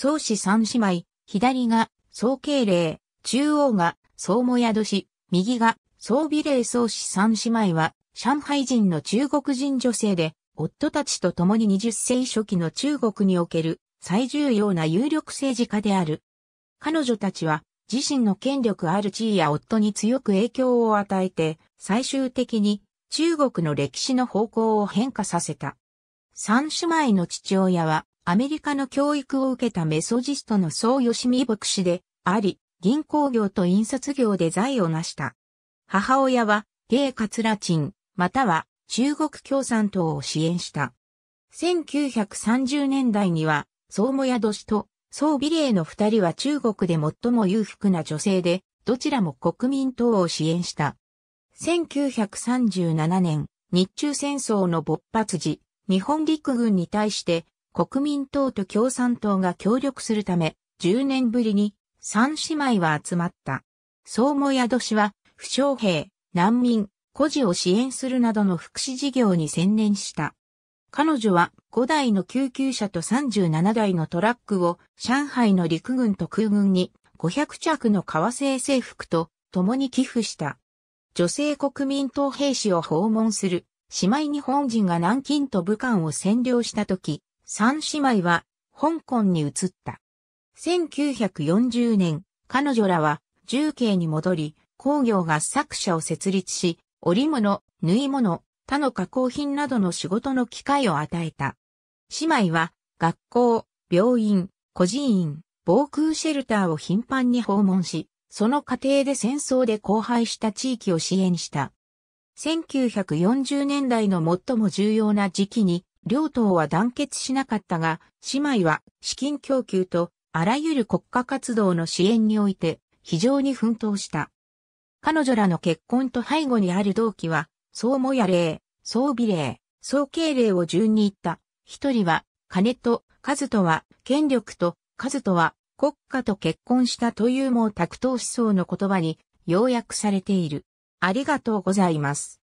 宗氏三姉妹、左が宗慶霊、中央が宗も宿し、右が宗美霊宗氏三姉妹は、上海人の中国人女性で、夫たちと共に20世紀初期の中国における最重要な有力政治家である。彼女たちは自身の権力ある地位や夫に強く影響を与えて、最終的に中国の歴史の方向を変化させた。三姉妹の父親はアメリカの教育を受けたメソジストの総吉見牧師であり、銀行業と印刷業で財を成した。母親は、ゲイ・カツラチン、または中国共産党を支援した。1930年代には、総モヤド氏と総ビレーの二人は中国で最も裕福な女性で、どちらも国民党を支援した。1937年、日中戦争の勃発時、日本陸軍に対して国民党と共産党が協力するため、10年ぶりに三姉妹は集まった。相模宿氏は、負傷兵、難民、孤児を支援するなどの福祉事業に専念した。彼女は5台の救急車と37台のトラックを上海の陸軍と空軍に500着の革製制服と共に寄付した。女性国民党兵士を訪問する姉妹日本人が南京と武漢を占領した時、三姉妹は香港に移った。1940年、彼女らは重慶に戻り、工業合作者を設立し、織物、縫い物、他の加工品などの仕事の機会を与えた。姉妹は学校、病院、孤児院、防空シェルターを頻繁に訪問し、その過程で戦争で荒廃した地域を支援した。1940年代の最も重要な時期に両党は団結しなかったが、姉妹は資金供給とあらゆる国家活動の支援において非常に奮闘した。彼女らの結婚と背後にある動機は、総模や霊、総美霊、総敬霊を順に言った。一人は、金と、数とは、権力と、数とは、国家と結婚したというもう卓東思想の言葉に、要約されている。ありがとうございます。